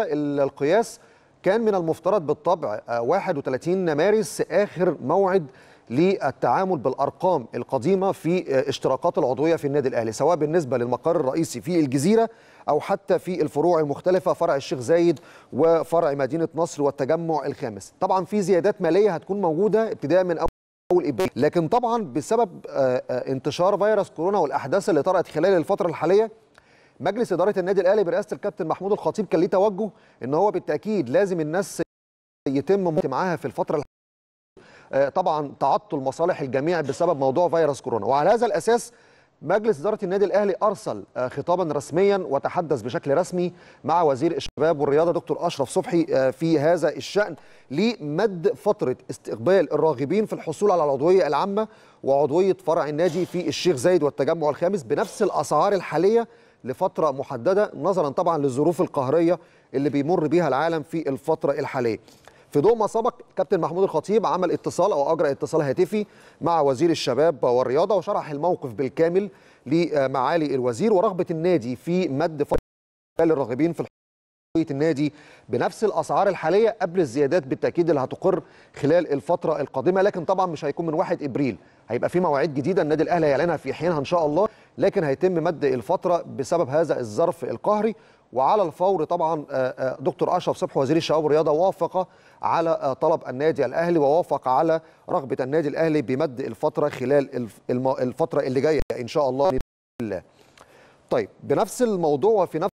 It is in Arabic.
القياس كان من المفترض بالطبع 31 آه، مارس آخر موعد للتعامل بالأرقام القديمة في آه، اشتراكات العضوية في النادي الأهلي سواء بالنسبة للمقر الرئيسي في الجزيرة أو حتى في الفروع المختلفة فرع الشيخ زايد وفرع مدينة نصر والتجمع الخامس طبعا في زيادات مالية هتكون موجودة ابتداء من أول ابريل لكن طبعا بسبب آه، انتشار فيروس كورونا والاحداث اللي طرأت خلال الفتره الحاليه مجلس اداره النادي الاهلي برئاسه الكابتن محمود الخطيب كان ليه توجه ان هو بالتاكيد لازم الناس يتم معاها في الفتره آه، طبعا تعطل مصالح الجميع بسبب موضوع فيروس كورونا وعلى هذا الاساس مجلس إدارة النادي الأهلي أرسل آه، خطابا رسميا وتحدث بشكل رسمي مع وزير الشباب والرياضة دكتور أشرف صبحي آه، في هذا الشأن لمد فترة استقبال الراغبين في الحصول على العضوية العامة وعضوية فرع النادي في الشيخ زايد والتجمع الخامس بنفس الأسعار الحالية لفترة محددة نظرا طبعا للظروف القهرية اللي بيمر بها العالم في الفترة الحالية في ضوء ما سبق كابتن محمود الخطيب عمل اتصال او اجرى اتصال هاتفي مع وزير الشباب والرياضه وشرح الموقف بالكامل لمعالي الوزير ورغبه النادي في مد فرصه للراغبين في النادي بنفس الاسعار الحاليه قبل الزيادات بالتاكيد اللي هتقر خلال الفتره القادمه لكن طبعا مش هيكون من 1 ابريل هيبقى في مواعيد جديده النادي الاهلي هيعلنها في حينها ان شاء الله لكن هيتم مد الفتره بسبب هذا الظرف القهري وعلى الفور طبعا آه، آه، دكتور اشرف صبحي وزير الشباب والرياضه وافق على آه، طلب النادي الاهلي ووافق على رغبه النادي الاهلي بمد الفتره خلال الفتره اللي جايه ان شاء الله طيب بنفس الموضوع وفي نفس